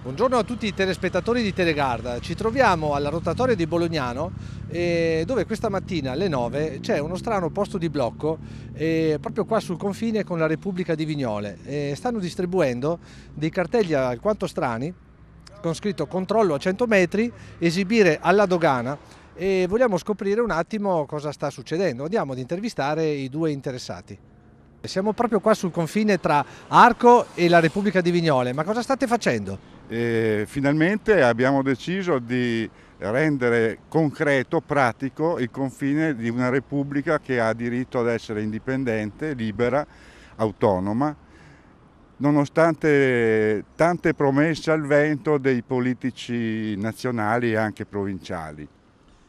Buongiorno a tutti i telespettatori di Telegarda, ci troviamo alla rotatoria di Bolognano eh, dove questa mattina alle 9 c'è uno strano posto di blocco eh, proprio qua sul confine con la Repubblica di Vignole. Eh, stanno distribuendo dei cartelli alquanto strani con scritto controllo a 100 metri, esibire alla dogana e vogliamo scoprire un attimo cosa sta succedendo. Andiamo ad intervistare i due interessati. Siamo proprio qua sul confine tra Arco e la Repubblica di Vignole, ma cosa state facendo? E finalmente abbiamo deciso di rendere concreto, pratico, il confine di una Repubblica che ha diritto ad essere indipendente, libera, autonoma, nonostante tante promesse al vento dei politici nazionali e anche provinciali.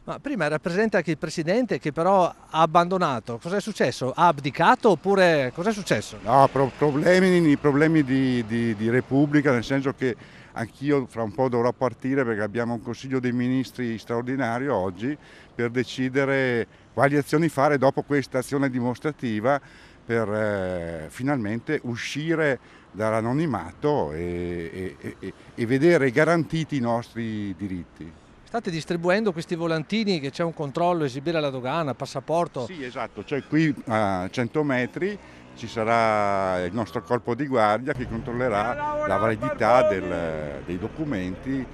Ma prima rappresenta anche il presidente che però ha abbandonato. Cos'è successo? Ha abdicato oppure cos'è successo? No, problemi, problemi di, di, di Repubblica, nel senso che anch'io fra un po' dovrò partire perché abbiamo un Consiglio dei Ministri straordinario oggi per decidere quali azioni fare dopo questa azione dimostrativa per eh, finalmente uscire dall'anonimato e, e, e, e vedere garantiti i nostri diritti. State distribuendo questi volantini che c'è un controllo, esibire la dogana, passaporto? Sì, esatto, c'è cioè qui a 100 metri ci sarà il nostro corpo di guardia che controllerà la validità del, dei documenti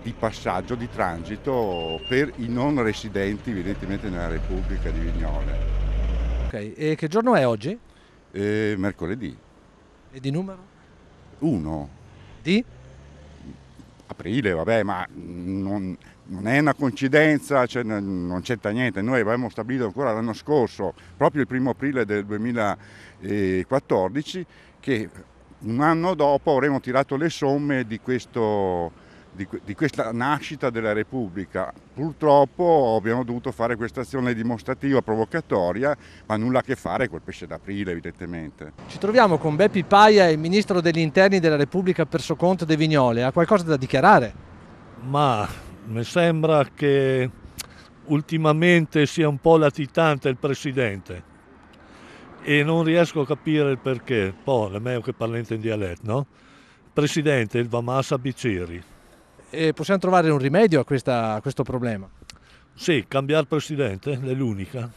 di passaggio, di transito per i non residenti evidentemente nella Repubblica di Vignole. Ok, e che giorno è oggi? Eh, mercoledì. E di numero? 1. Di? aprile, vabbè, ma non, non è una coincidenza, cioè, non c'entra niente, noi avevamo stabilito ancora l'anno scorso, proprio il primo aprile del 2014, che un anno dopo avremmo tirato le somme di questo di, di questa nascita della Repubblica. Purtroppo abbiamo dovuto fare questa azione dimostrativa, provocatoria, ma nulla a che fare col pesce d'aprile evidentemente. Ci troviamo con Beppi Paia, il ministro degli interni della Repubblica perso conto De Vignole. Ha qualcosa da dichiarare? Ma mi sembra che ultimamente sia un po' latitante il presidente e non riesco a capire il perché. Poi, è meglio che parlente in dialetto, no? Presidente, il Vamassa Biciri e possiamo trovare un rimedio a, questa, a questo problema. Sì, cambiare presidente è l'unica,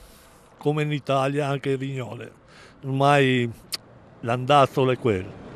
come in Italia anche il Vignole. Ormai l'andazzo è quello.